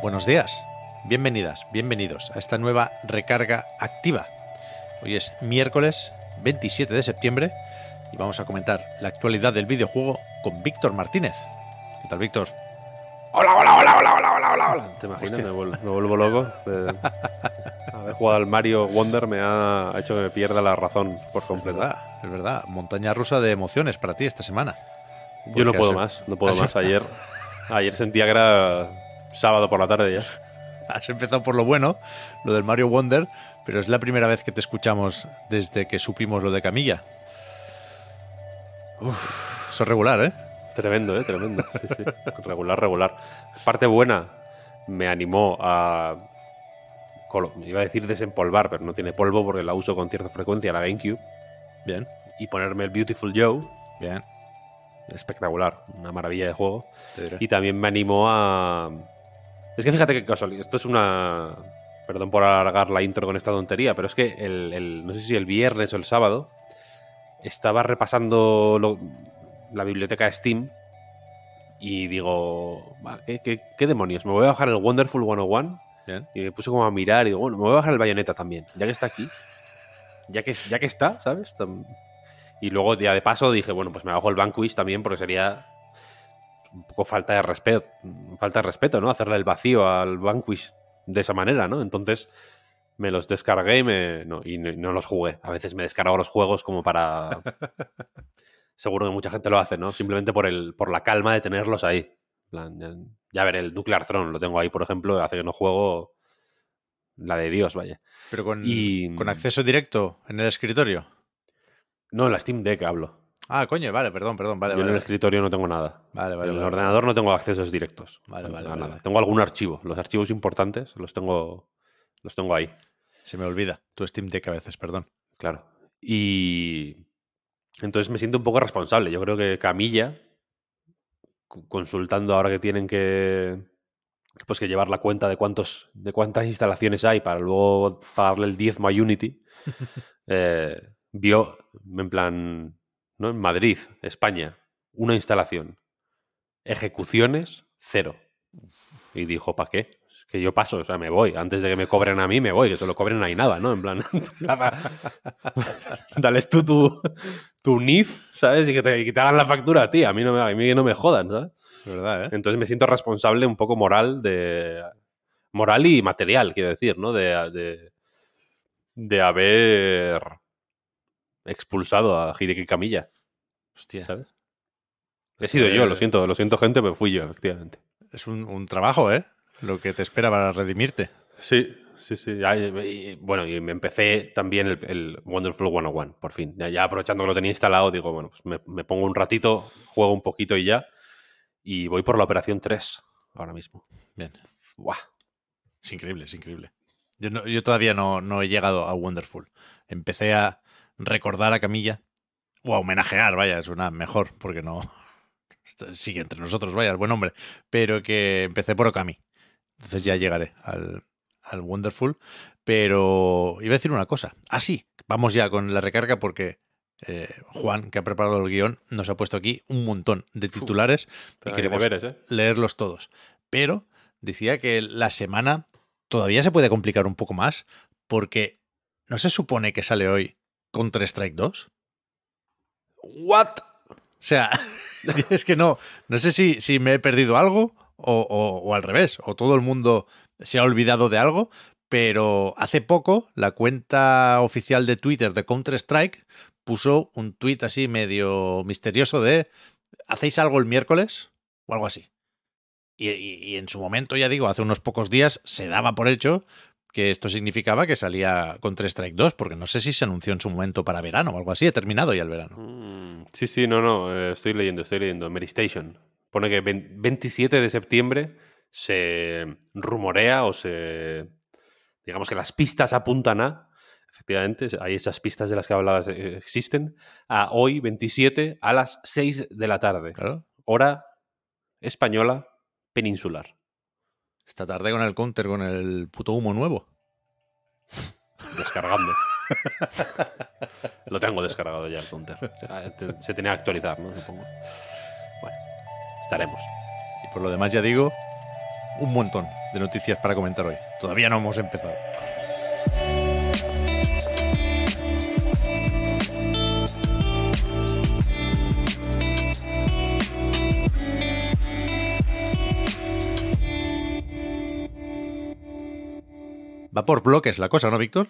Buenos días, bienvenidas, bienvenidos a esta nueva recarga activa. Hoy es miércoles 27 de septiembre y vamos a comentar la actualidad del videojuego con Víctor Martínez. ¿Qué tal, Víctor? Hola, hola, hola, hola, hola, hola, hola. hola. ¿Te imaginas? Me, vuelvo loco. Eh, haber jugado al Mario Wonder me ha hecho que me pierda la razón por completo. Es verdad, es verdad. Montaña rusa de emociones para ti esta semana. Yo no puedo más, em- no puedo más. Em- ayer, ayer sentía que era Sábado por la tarde ya. Has empezado por lo bueno, lo del Mario Wonder, pero es la primera vez que te escuchamos desde que supimos lo de Camilla. eso es regular, ¿eh? Tremendo, ¿eh? Tremendo. Regular, regular. Parte buena, me animó a. Iba a decir desempolvar, pero no tiene polvo porque la uso con cierta frecuencia, la GameCube. Bien. Y ponerme el Beautiful Joe. Bien. Espectacular, una maravilla de juego. Y también me animó a es que fíjate qué casualidad. Esto es una. Perdón por alargar la intro con esta tontería, pero es que el, no sé si el viernes o el sábado estaba repasando la biblioteca de Steam y digo, ¿qué, demonios? Me voy a bajar el Wonderful 101 y me puse como a mirar y digo, bueno, me voy a bajar el Bayonetta también, ya que está aquí. Ya que, ya que está, ¿sabes? Y luego ya de paso dije, bueno, pues me bajo el Vanquish también porque sería un poco falta de respeto, falta de respeto, ¿no? Hacerle el vacío al Vanquish de esa manera, ¿no? Entonces me los descargué y, no, los jugué. A veces me descargo los juegos como para... Seguro que mucha gente lo hace, ¿no? Simplemente por, el, por la calma de tenerlos ahí. ya, ver, el Nuclear Throne lo tengo ahí, por ejemplo, hace que no juego la de Dios, vaya. Pero con mm, acceso directo en el escritorio. No, en la Steam Deck hablo. Ah, coño, vale, perdón, perdón, vale. Yo en el escritorio no tengo nada. Vale, vale. En el ordenador no tengo accesos directos. Vale, vale, Tengo algún archivo. Los archivos importantes los tengo, los tengo ahí. Se me olvida. Tu Steam Deck a veces, perdón. Claro. Y entonces me siento un poco responsable. Yo creo que Camilla, consultando ahora que tienen que pues que llevar la cuenta de cuántos de cuántas instalaciones hay para luego pagarle el 10 a Unity, vio en plan ¿no? En Madrid, España, una instalación. Ejecuciones, cero. Y dijo, ¿para qué? que yo paso, o sea, me voy. Antes de que me cobren a mí, me voy. Que se lo cobren a nada, ¿no? En plan, dales tú tu, NIF, ¿sabes? Y que, te, hagan la factura a ti. A mí no me, mí no me jodan, ¿sabes? ¿Verdad, ¿eh? Entonces me siento responsable un poco moral de... Moral y material, quiero decir, ¿no? de de haber expulsado a Hideki Camilla. Hostia. ¿Sabes? He sido yo, lo siento, lo siento gente, pero fui yo, efectivamente. Es un, trabajo, ¿eh? Lo que te espera para redimirte. Sí, sí, sí. bueno, y me empecé también el, Wonderful 101, por fin. Ya, aprovechando que lo tenía instalado, digo, bueno, pues me, pongo un ratito, juego un poquito y ya. Y voy por la operación 3 ahora mismo. Bien. Es increíble, es increíble. Yo, yo todavía no, no, he llegado a Wonderful. Empecé a, recordar a Camilla, o a homenajear, vaya, es una mejor, porque no sigue entre nosotros, vaya, el buen hombre, pero que empecé por Okami. Entonces ya llegaré al, Wonderful, pero iba a decir una cosa. Ah, sí, vamos ya con la recarga porque eh, Juan, que ha preparado el guión, nos ha puesto aquí un montón de titulares y queremos ¿eh? leerlos todos. Pero decía que la semana todavía se puede complicar un poco más porque no se supone que sale hoy Counter-Strike 2? ¿What? O sea, es que no, no sé si, si me he perdido algo o, al revés, o todo el mundo se ha olvidado de algo, pero hace poco la cuenta oficial de Twitter de Counter-Strike puso un tweet así medio misterioso de ¿hacéis algo el miércoles? o algo así. y, en su momento, ya digo, hace unos pocos días se daba por hecho que esto significaba que salía con 3 Strike 2, porque no sé si se anunció en su momento para verano o algo así, he terminado ya el verano. Mm, sí, sí, no, no, eh, estoy leyendo, estoy leyendo. Mary Station pone que 27 de septiembre se rumorea o se... digamos que las pistas apuntan a, efectivamente, hay esas pistas de las que hablabas, eh, existen, a hoy 27 a las 6 de la tarde. Hora española peninsular. Esta tarde con el counter, con el puto humo nuevo. Descargando. Lo tengo descargado ya el counter. se tenía que actualizar, ¿no? Supongo. Bueno, estaremos. Y por lo demás ya digo, un montón de noticias para comentar hoy. Todavía no hemos empezado. Va por bloques la cosa, ¿no, Víctor?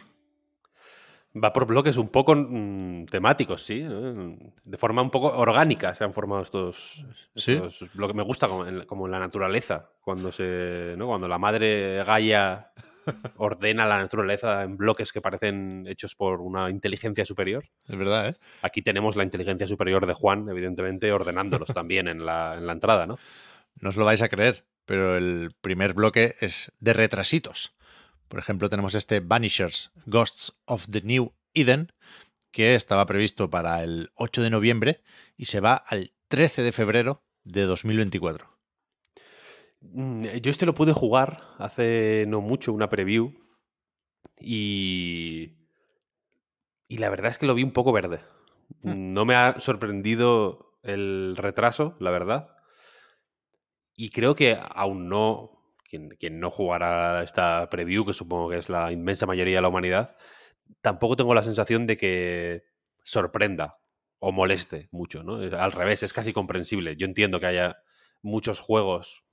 Va por bloques un poco mm, temáticos, sí. De forma un poco orgánica se han formado estos, lo que bloques. Me gusta como en, la naturaleza, cuando, se, ¿no? cuando la madre Gaia ordena la naturaleza en bloques que parecen hechos por una inteligencia superior. Es verdad, ¿eh? Aquí tenemos la inteligencia superior de Juan, evidentemente, ordenándolos también en la, en la entrada, ¿no? No os lo vais a creer, pero el primer bloque es de retrasitos. Por ejemplo, tenemos este Vanishers, Ghosts of the New Eden, que estaba previsto para el 8 de noviembre y se va al 13 de febrero de 2024. Mm, eh, yo este lo pude jugar hace no mucho, una preview, y, y la verdad es que lo vi un poco verde. Hmm. No me ha sorprendido el retraso, la verdad. Y creo que aún no quien, no jugará esta preview, que supongo que es la inmensa mayoría de la humanidad, tampoco tengo la sensación de que sorprenda o moleste mucho, ¿no? Al revés, es casi comprensible. Yo entiendo que haya muchos juegos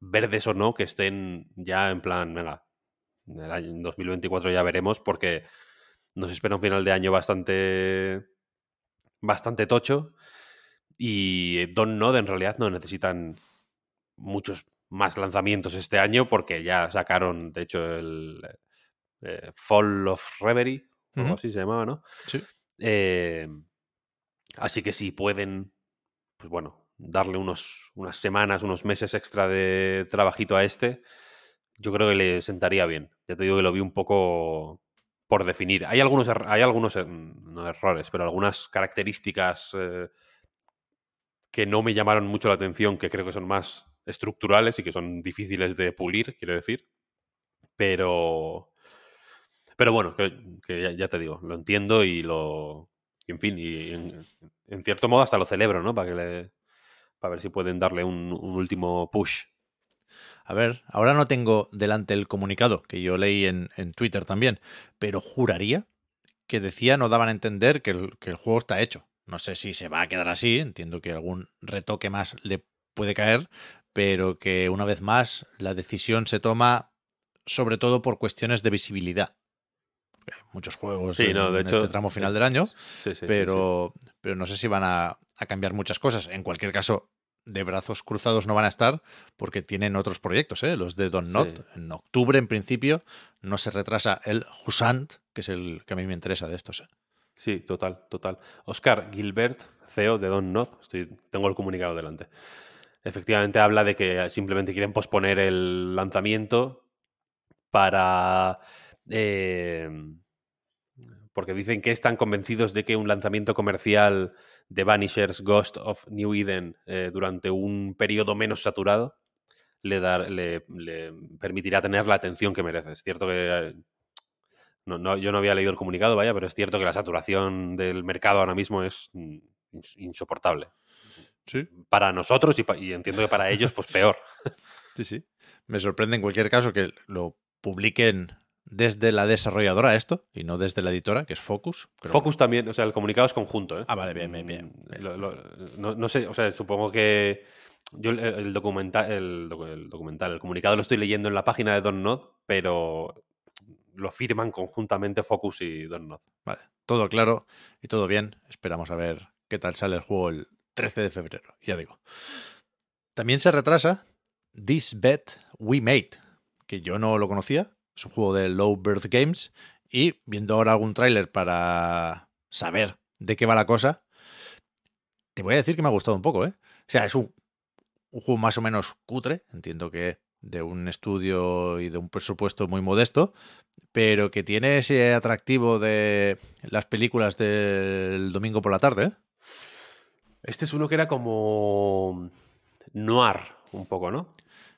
verdes o no que estén ya en plan, venga, en el año 2024 ya veremos porque nos espera un final de año bastante bastante tocho y Don node en realidad no necesitan muchos más lanzamientos este año porque ya sacaron, de hecho, el eh, Fall of Reverie, o así se llamaba, ¿no? Sí. Em, así que si pueden, pues bueno, darle unos, unas semanas, unos meses extra de trabajito a este, yo creo que le sentaría bien. Ya te digo que lo vi un poco por definir. Hay algunos, hay algunos er, errores, pero algunas características eh, que no me llamaron mucho la atención, que creo que son más estructurales y que son difíciles de pulir, quiero decir. Pero. Pero bueno, que, ya, te digo, lo entiendo y lo. en fin, y en, cierto modo hasta lo celebro, ¿no? Para que le. Para ver si pueden darle un, último push. A ver, ahora no tengo delante el comunicado que yo leí en, en Twitter también, pero juraría que decía no daban a entender que el, que el, juego está hecho. No sé si se va a quedar así, entiendo que algún retoque más le puede caer, pero que una vez más la decisión se toma sobre todo por cuestiones de visibilidad. muchos juegos en, este tramo final eh, del año, pero, pero no sé si van a, cambiar muchas cosas. En cualquier caso, de brazos cruzados no van a estar porque tienen otros proyectos, ¿eh? los de Don Not. En octubre, en principio, no se retrasa el Husant, que es el que a mí me interesa de estos. ¿eh? Sí, total, total. Oscar Gilbert, CEO de Don Not, Estoy, tengo el comunicado delante. Efectivamente habla de que ah, simplemente quieren posponer el lanzamiento para... Em, porque dicen que están convencidos de que un lanzamiento comercial de Vanishers Ghost of New Eden eh, durante un periodo menos saturado le, dar, permitirá tener la atención que merece. Es cierto que no, yo no había leído el comunicado, vaya, pero es cierto que la saturación del mercado ahora mismo es mm, insoportable. Para nosotros y, entiendo que para ellos, pues peor. Sí, sí. Me sorprende en cualquier caso que lo publiquen desde la desarrolladora esto y no desde la editora, que es Focus. Focus también, o sea, el comunicado es conjunto. ¿eh? Ah, vale, bien, bien, bien. Mm, no, sé, o sea, supongo que yo el, documental, el, documental, el comunicado lo estoy leyendo en la página de Donnod, pero lo firman conjuntamente Focus y Donnod. Vale, todo claro y todo bien. Esperamos a ver qué tal sale el juego el 13 de febrero, ya digo. También se retrasa This Bet We Made, que yo no lo conocía. Es un juego de Low Birth Games. Y viendo ahora algún tráiler para saber de qué va la cosa, te voy a decir que me ha gustado un poco, ¿eh? O sea, es un, juego más o menos cutre, entiendo que de un estudio y de un presupuesto muy modesto, pero que tiene ese atractivo de las películas del domingo por la tarde, ¿eh? Este es uno que era como noir, un poco, ¿no?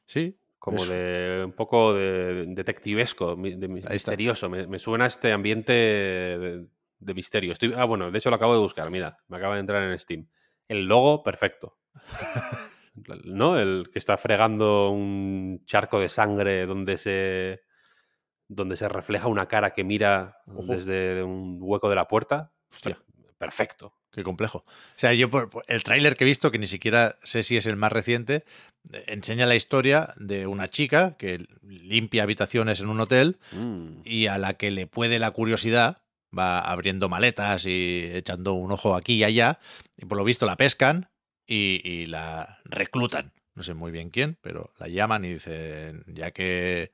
Sí. Como de un poco de detectivesco, misterioso. Me, suena a este ambiente de, misterio. Estoy, ah, bueno, de hecho lo acabo de buscar, mira, me acaba de entrar en Steam. El logo, perfecto. ¿No? El que está fregando un charco de sangre donde se donde se refleja una cara que mira desde un hueco de la puerta. Hostia. Perfecto. Qué complejo. O sea, yo por, el tráiler que he visto, que ni siquiera sé si es el más reciente, enseña la historia de una chica que limpia habitaciones en un hotel mm. y a la que le puede la curiosidad, va abriendo maletas y echando un ojo aquí y allá, y por lo visto la pescan y, la reclutan. No sé muy bien quién, pero la llaman y dicen, ya que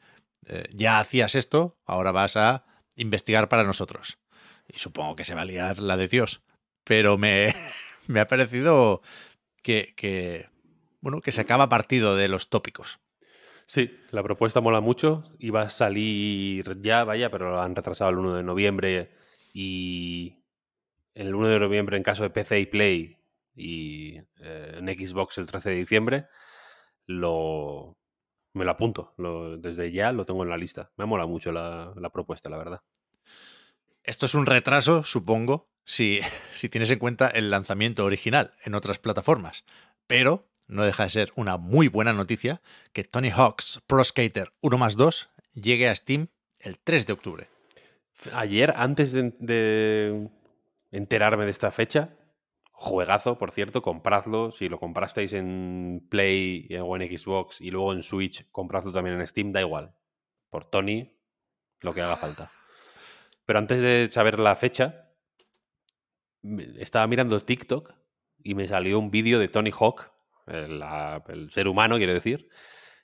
eh, ya hacías esto, ahora vas a investigar para nosotros. Y supongo que se va a liar la de Dios pero me, ha parecido que, bueno, que se acaba partido de los tópicos. Sí, la propuesta mola mucho. Iba a salir ya, vaya, pero lo han retrasado el 1 de noviembre. Y el 1 de noviembre en caso de PC y Play y eh, en Xbox el 13 de diciembre. Lo, me lo apunto. desde ya lo tengo en la lista. Me mola mucho la, la propuesta, la verdad. Esto es un retraso, supongo, si, tienes en cuenta el lanzamiento original en otras plataformas. Pero no deja de ser una muy buena noticia que Tony Hawk's Pro Skater 1 más 2 llegue a Steam el 3 de octubre. Ayer, antes de, de, enterarme de esta fecha, juegazo, por cierto, compradlo. Si lo comprasteis en Play eh, o en Xbox y luego en Switch, compradlo también en Steam, da igual. Por Tony, lo que haga falta. Pero antes de saber la fecha, estaba mirando TikTok y me salió un vídeo de Tony Hawk, el, ah, ser humano, quiero decir,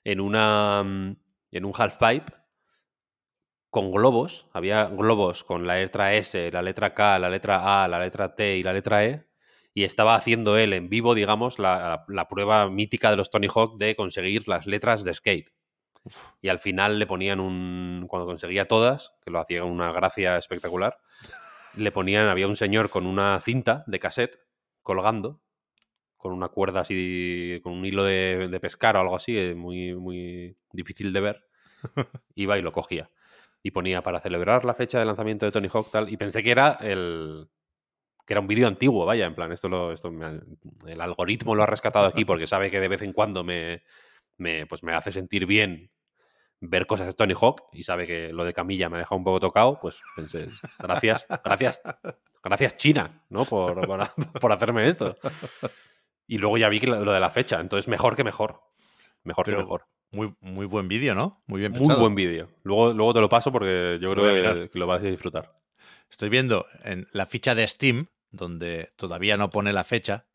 en, una, mm, en un half-pipe con globos. Había globos con la letra S, la letra K, la letra A, la letra T y la letra E. Y estaba haciendo él en vivo, digamos, la, la prueba mítica de los Tony Hawk de conseguir las letras de skate. Y al final le ponían un. Cuando conseguía todas, que lo hacía una gracia espectacular, le ponían, había un señor con una cinta de cassette colgando, con una cuerda así, con un hilo de, pescar o algo así, eh, muy, muy difícil de ver, iba y lo cogía. Y ponía para celebrar la fecha de lanzamiento de Tony Hawk tal, y pensé que era el, que era un vídeo antiguo, vaya, en plan, esto, lo, el algoritmo lo ha rescatado aquí porque sabe que de vez en cuando me, me, pues me hace sentir bien ver cosas de Tony Hawk y sabe que lo de Camilla me ha dejado un poco tocado, pues pensé, gracias, gracias, gracias China, ¿no? Por, por, hacerme esto. Y luego ya vi lo, de la fecha, entonces mejor que mejor. Mejor que mejor. Muy, muy buen vídeo, ¿no? Muy bien Muy buen vídeo. Luego, luego te lo paso porque yo creo que, lo vas a disfrutar. Estoy viendo en la ficha de Steam, donde todavía no pone la fecha,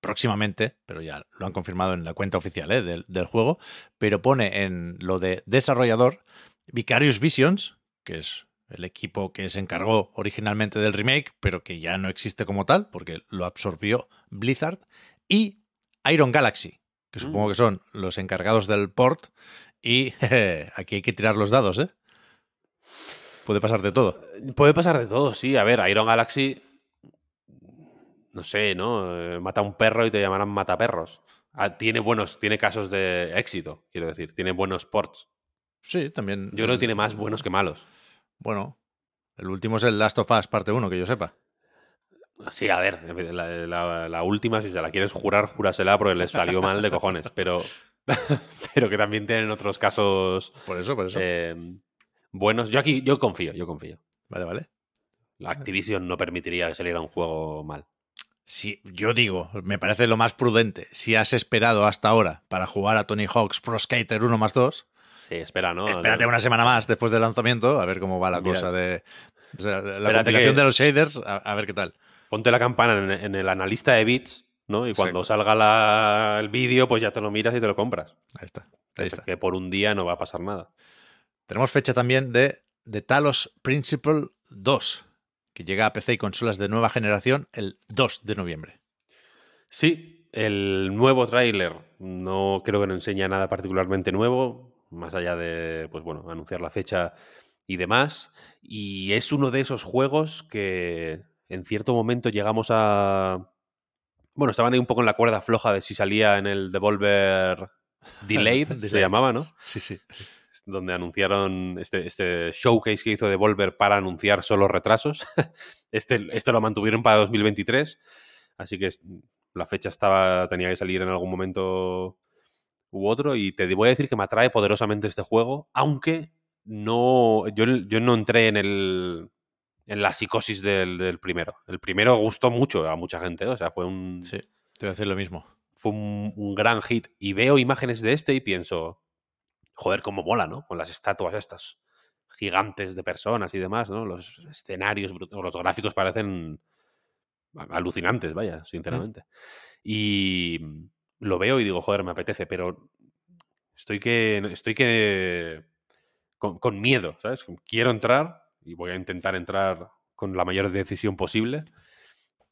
próximamente, pero ya lo han confirmado en la cuenta oficial eh, del, juego, pero pone en lo de desarrollador Vicarious Visions, que es el equipo que se encargó originalmente del remake, pero que ya no existe como tal, porque lo absorbió Blizzard, y Iron Galaxy, que mm. supongo que son los encargados del port, y aquí hay que tirar los dados, ¿eh? Puede pasar de todo. Eh, puede pasar de todo, sí. A ver, Iron Galaxy no sé, ¿no? Eh, mata a un perro y te llamarán mataperros. Ah, tiene buenos, tiene casos de éxito, quiero decir. Tiene buenos ports. Sí, también. Yo creo que tiene más buenos que malos. Bueno, el último es el Last of Us parte 1, que yo sepa. Sí, a ver, la, última, si se la quieres jurar, júrasela porque le salió mal de cojones. Pero, pero que también tienen otros casos. Por eso, por eso. Em, buenos. Yo aquí, yo confío, yo confío. Vale, vale. La Activision no permitiría que saliera un juego mal. Si, yo digo, me parece lo más prudente. Si has esperado hasta ahora para jugar a Tony Hawk's Pro Skater 1 más 2, sí, espera, ¿no? espérate una semana más después del lanzamiento a ver cómo va la cosa de. la aplicación de los shaders, a, ver qué tal. Ponte la campana en, el analista de bits, ¿no? Y cuando salga el vídeo, pues ya te lo miras y te lo compras. Ahí está. Que por un día no va a pasar nada. Tenemos fecha también de, de Talos Principle 2 que llega a PC y consolas de nueva generación el 2 de noviembre. Sí, el nuevo tráiler no creo que no enseña nada particularmente nuevo, más allá de, pues bueno, anunciar la fecha y demás. Y es uno de esos juegos que en cierto momento llegamos a... Bueno, estaban ahí un poco en la cuerda floja de si salía en el Devolver Delayed, se llamaba, ¿no? Sí, sí donde anunciaron este, este, showcase que hizo Devolver para anunciar solo retrasos. Este, este, lo mantuvieron para 2023, así que la fecha estaba, tenía que salir en algún momento u otro. Y te voy a decir que me atrae poderosamente este juego, aunque no, yo, no entré en el en la psicosis del, primero. El primero gustó mucho a mucha gente, o sea, fue un... Sí, te voy a decir lo mismo. Fue un gran hit. Y veo imágenes de este y pienso, joder, cómo mola, ¿no? Con las estatuas estas gigantes de personas y demás, ¿no? Los escenarios, o los gráficos parecen alucinantes, vaya, sinceramente. Y mm, lo veo y digo, joder, me apetece, pero estoy que. Estoy que. Con, miedo, ¿sabes? Quiero entrar y voy a intentar entrar con la mayor decisión posible,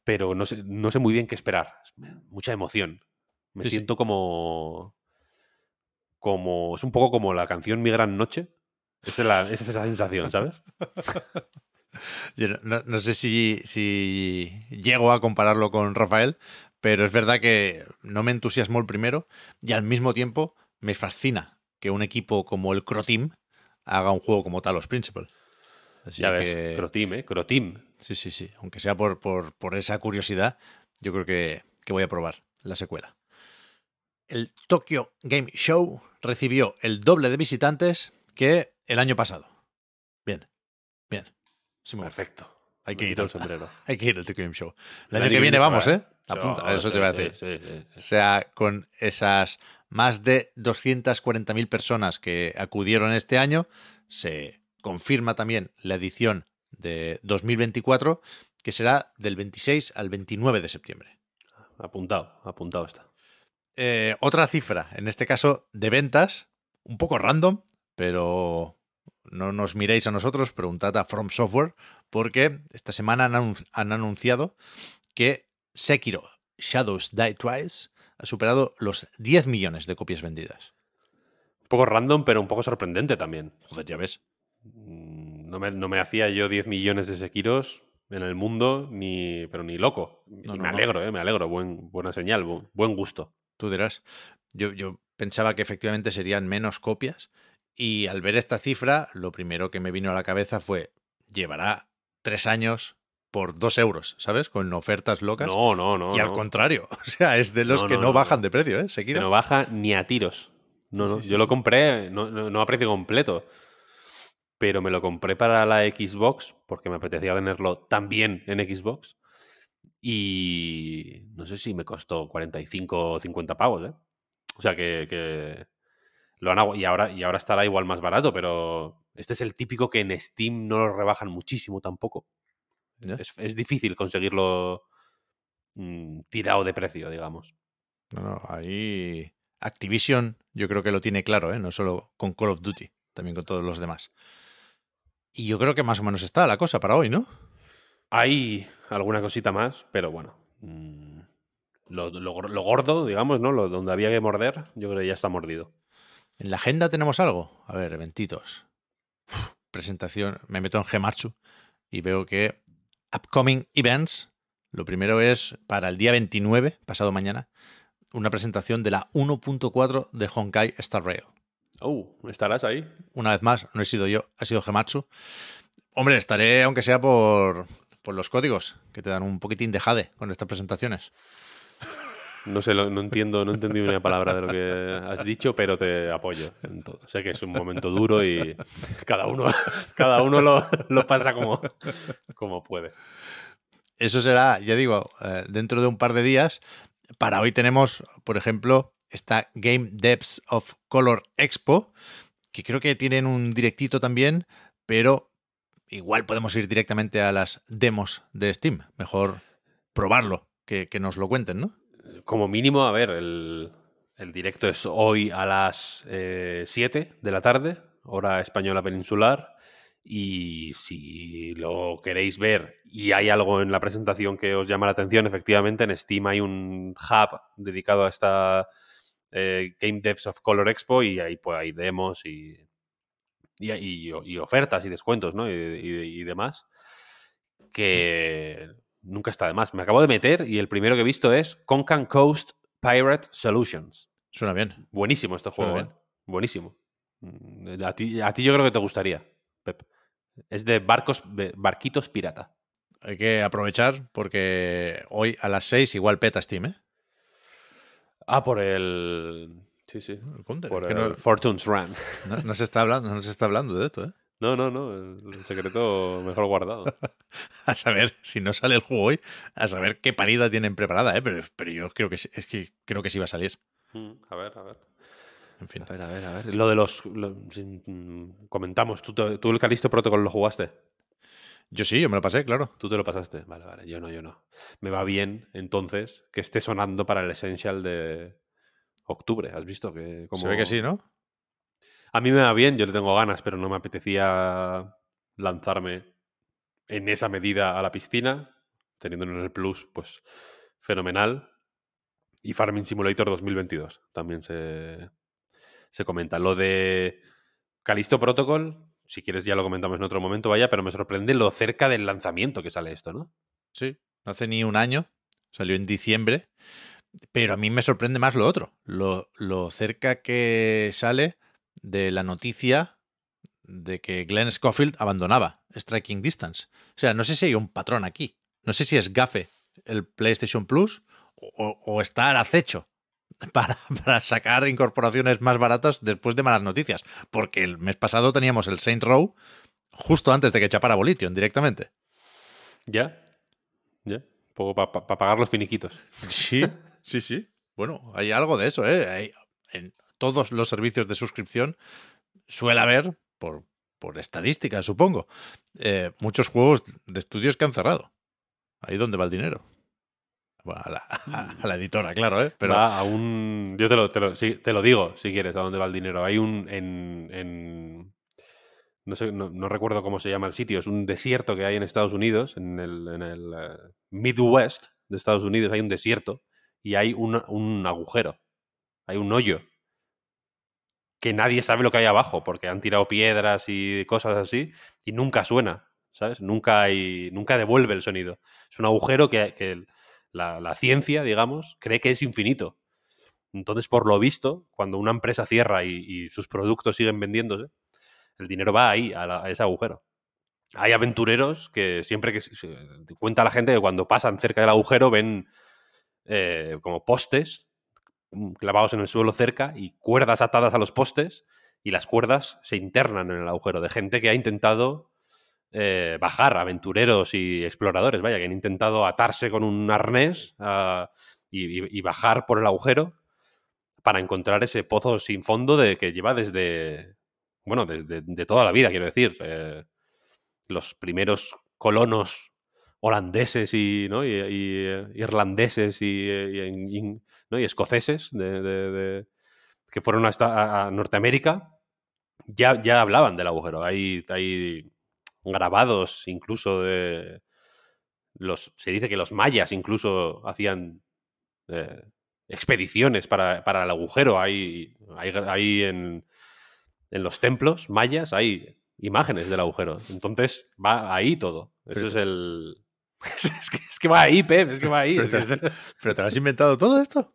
pero no sé, no sé muy bien qué esperar. Mucha emoción. Me siento como como. Es un poco como la canción Mi Gran Noche. Esa es, esa, sensación, ¿sabes? no, sé si, si llego a compararlo con Rafael, pero es verdad que no me entusiasmó el primero y al mismo tiempo me fascina que un equipo como el Croteam haga un juego como Talos Principle. Así ya ves, Croteam, ¿eh? Croteam. Sí, sí, sí. Aunque sea por, por, esa curiosidad, yo creo que, que voy a probar la secuela. El Tokyo Game Show recibió el doble de visitantes que el año pasado. Bien, bien. Perfecto. Hay que, ir, al sombrero. hay que ir al Game Show. El año que viene vamos, ¿eh? Apunta, eso te voy a decir. o sea, con esas más de 240.000 personas que acudieron este año, se confirma también la edición de 2024, que será del 26 al 29 de septiembre. Apuntado, apuntado está. Eh, otra cifra, en este caso de ventas, un poco random, pero no nos miréis a nosotros, preguntad a From Software, porque esta semana han, anunciado que Sekiro Shadows Die Twice ha superado los 10 millones de copias vendidas. Un poco random, pero un poco sorprendente también. Joder, ya ves. Mm, no me, hacía yo 10 millones de Sekiros en el mundo, ni, pero ni loco. me alegro, eh, me alegro. Buen, buena señal, buen gusto. Tú dirás. Yo, pensaba que efectivamente serían menos copias y al ver esta cifra, lo primero que me vino a la cabeza fue, llevará tres años por dos euros, ¿sabes? Con ofertas locas. No, no, no. Y al contrario, o sea, es de los que no, bajan de precio, ¿eh? no baja ni a tiros. No, no. yo lo compré, no, a precio completo. Pero me lo compré para la Xbox porque me apetecía tenerlo también en Xbox. Y no sé si me costó 45 o 50 pavos, ¿eh? O sea que, lo han y ahora, y ahora estará igual más barato, pero este es el típico que en Steam no lo rebajan muchísimo tampoco. Es, difícil conseguirlo mm, tirado de precio, digamos. No, no, ahí Activision yo creo que lo tiene claro, ¿eh? no solo con Call of Duty, también con todos los demás. Y yo creo que más o menos está la cosa para hoy, ¿no? Hay alguna cosita más, pero bueno. Mm, lo, gordo, digamos, ¿no? Lo, donde había que morder, yo creo que ya está mordido. ¿En la agenda tenemos algo? A ver, eventitos. presentación. Me meto en Gematsu y veo que Upcoming Events. Lo primero es para el día 29, pasado mañana, una presentación de la 1.4 de Honkai Star Rail. Oh, ¿estarás ahí? Una vez más, no he sido yo, ha sido Gematsu. Hombre, estaré, aunque sea por, los códigos, que te dan un poquitín de jade con estas presentaciones. No sé, no entiendo, no entendí una palabra de lo que has dicho, pero te apoyo. En todo. Sé que es un momento duro y cada uno, cada uno lo, pasa como, como puede. Eso será, ya digo, eh, dentro de un par de días. Para hoy tenemos, por ejemplo, esta Game Depths of Color Expo, que creo que tienen un directito también, pero igual podemos ir directamente a las demos de Steam. Mejor probarlo, que, nos lo cuenten, ¿no? Como mínimo, a ver, el, directo es hoy a las 7 eh, de la tarde, hora española peninsular. Y si lo queréis ver y hay algo en la presentación que os llama la atención, efectivamente en Steam hay un hub dedicado a esta eh, Game Devs of Color Expo y ahí pues hay demos y y, ofertas y descuentos, ¿no? Y, demás, que nunca está de más. Me acabo de meter y el primero que he visto es Concan Coast Pirate Solutions. Suena bien. Buenísimo este juego, ¿eh? Buenísimo. Mm, a ti, yo creo que te gustaría, Es de barcos, barquitos pirata. Hay que aprovechar porque hoy a las 6 igual peta Steam, ¿eh? Ah, por el. Sí, sí. El eh, Fortune's Run. No, se está hablando, se está hablando de esto, ¿eh? No, no, no. El secreto mejor guardado. a saber, si no sale el juego hoy, a saber qué parida tienen preparada, ¿eh? Pero, yo creo que, es que creo que sí va a salir. Mm, a ver, a ver. En fin. A ver, a ver, a ver. Lo de los. Mm, comentamos. ¿Tú, ¿Tú, el Calisto Protocol lo jugaste? Yo sí, yo me lo pasé, claro. Tú te lo pasaste. Vale, vale. Yo no, yo no. Me va bien, entonces, que esté sonando para el Essential de, octubre. ¿Has visto que como... Se ve que sí, ¿no? A mí me va bien, yo le tengo ganas, pero no me apetecía lanzarme en esa medida a la piscina, teniendo en el plus, pues fenomenal. Y Farming Simulator 2022 también se, comenta. Lo de Calisto Protocol, si quieres ya lo comentamos en otro momento, vaya, pero me sorprende lo cerca del lanzamiento que sale esto, ¿no? Sí, no hace ni un año, salió en diciembre. Pero a mí me sorprende más lo otro, lo, cerca que sale de la noticia de que Glenn Schofield abandonaba Striking Distance. O sea, no sé si hay un patrón aquí. No sé si es gafe el PlayStation Plus o, estar está al acecho para, sacar incorporaciones más baratas después de malas noticias. Porque el mes pasado teníamos el Saint Row justo antes de que chapara Bolition directamente. Ya. Ya. para pagar los finiquitos. Sí. Sí, sí. Bueno, hay algo de eso, ¿eh? en todos los servicios de suscripción suele haber, por, por estadística, supongo, eh, muchos juegos de estudios que han cerrado. Ahí donde va el dinero. a, la, editora, claro, ¿eh? Pero... Yo te lo, te, lo, digo, si quieres, a dónde va el dinero. Hay un... No, recuerdo cómo se llama el sitio, es un desierto que hay en Estados Unidos, en el eh, Midwest de Estados Unidos, hay un desierto y hay un, agujero, hay un hoyo que nadie sabe lo que hay abajo, porque han tirado piedras y cosas así, y nunca suena, ¿sabes? Nunca, hay, nunca devuelve el sonido. Es un agujero que, la, ciencia, digamos, cree que es infinito. Entonces, por lo visto, cuando una empresa cierra y, sus productos siguen vendiéndose, el dinero va ahí, a, a ese agujero. Hay aventureros que siempre que cuenta la gente que cuando pasan cerca del agujero ven eh, como postes mm, clavados en el suelo cerca y cuerdas atadas a los postes y las cuerdas se internan en el agujero de gente que ha intentado eh, bajar, aventureros y exploradores, vaya, que han intentado atarse con un arnés ah, y, bajar por el agujero para encontrar ese pozo sin fondo de, que lleva desde, bueno, desde de, toda la vida, quiero decir. Eh, los primeros colonos holandeses y, eh, irlandeses y, eh, escoceses de, que fueron hasta a, Norteamérica, ya, hablaban del agujero. Hay, grabados incluso de... Los, se dice que los mayas incluso hacían eh, expediciones para, el agujero. Hay, en, los templos mayas, hay imágenes del agujero. Entonces va ahí todo. Eso es el, es, que, va ahí, Pep, es que va ahí. ¿Pero te, lo has inventado todo esto?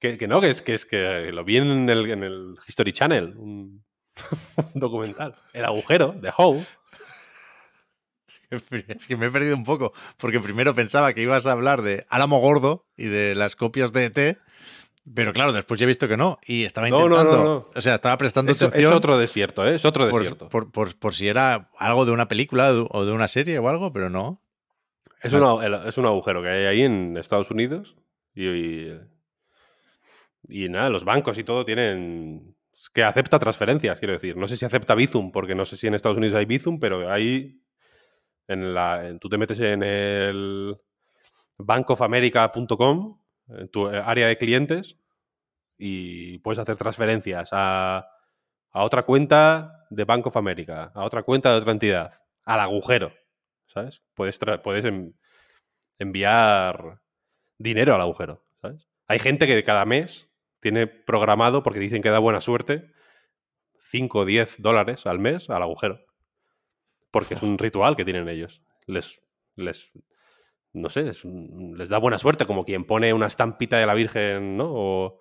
que, no, que es, que es que lo vi en el, History Channel, un, documental. El agujero de Howe. Es que me he perdido un poco, porque primero pensaba que ibas a hablar de Álamo Gordo y de las copias de ET, pero claro, después ya he visto que no. Y estaba intentando. o sea, estaba prestando atención. Es otro desierto, ¿eh? Es otro desierto. por, si era algo de una película o de una serie o algo, pero no. Es, un agujero que hay ahí en Estados Unidos y, nada, los bancos y todo tienen que acepta transferencias, quiero decir. No sé si acepta Bizum, porque no sé si en Estados Unidos hay Bizum, pero ahí en la, tú te metes en el bankofamerica.com, en tu área de clientes, y puedes hacer transferencias a, a otra cuenta de Bank of America, a otra cuenta de otra entidad, al agujero. ¿sabes? Puedes, enviar dinero al agujero, ¿sabes? Hay gente que cada mes tiene programado, porque dicen que da buena suerte, 5 o 10 dólares al mes al agujero. Porque es un ritual que tienen ellos. Les, les no sé, les da buena suerte, como quien pone una estampita de la Virgen, ¿no? O,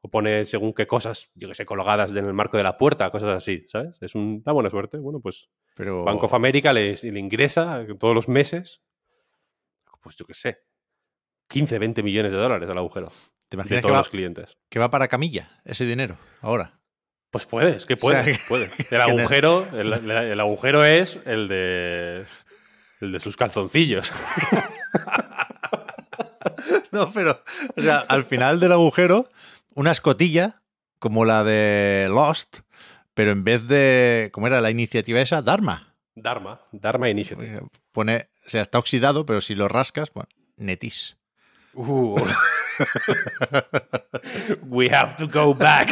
o pone según qué cosas, yo que sé, colgadas en el marco de la puerta, cosas así, ¿sabes? Es una buena suerte. Bueno, pues Pero... Bank of America le, ingresa todos los meses, pues yo que sé, 15, 20 millones de dólares al agujero. de todos los clientes? Que va para camilla ese dinero ahora. Pues puede, es que puede, El agujero, agujero es el de el de sus calzoncillos. No, pero o sea, al final del agujero una escotilla como la de Lost, pero en vez de, ¿cómo era la iniciativa esa? Dharma. Dharma, Dharma Initiative. Eh, pone, o sea, está oxidado, pero si lo rascas, bueno, netis. Uh. We have to go back.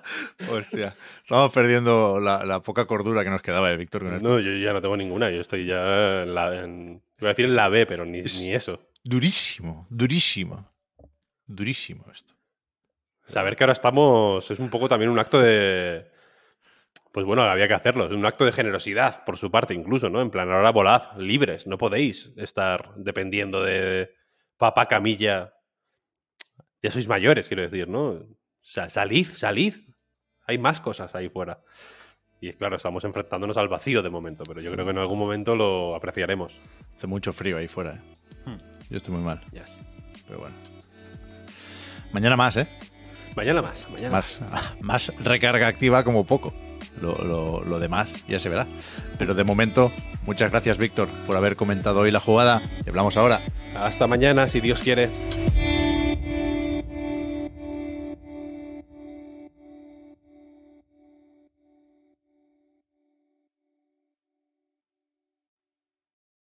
Hostia, estamos perdiendo la, poca cordura que nos quedaba de Víctor con esto. No, yo ya no tengo ninguna, yo estoy ya en la, voy a decir la B, pero ni eso. Durísimo, durísimo durísimo esto. Saber que ahora estamos es un poco también un acto de... Pues bueno, había que hacerlo, es un acto de generosidad por su parte incluso, ¿no? En plan, ahora volad libres, no podéis estar dependiendo de papá camilla. Ya sois mayores, quiero decir, ¿no? salid, salid. Hay más cosas ahí fuera. Y claro, estamos enfrentándonos al vacío de momento, pero yo creo que en algún momento lo apreciaremos. Hace mucho frío ahí fuera. ¿eh? Hmm. Yo estoy muy mal. Pero bueno. Mañana más, ¿eh? Mañana más, mañana más. Más recarga activa como poco. Lo, lo, demás ya se verá. Pero de momento, muchas gracias, Víctor, por haber comentado hoy la jugada. Y hablamos ahora. Hasta mañana, si Dios quiere.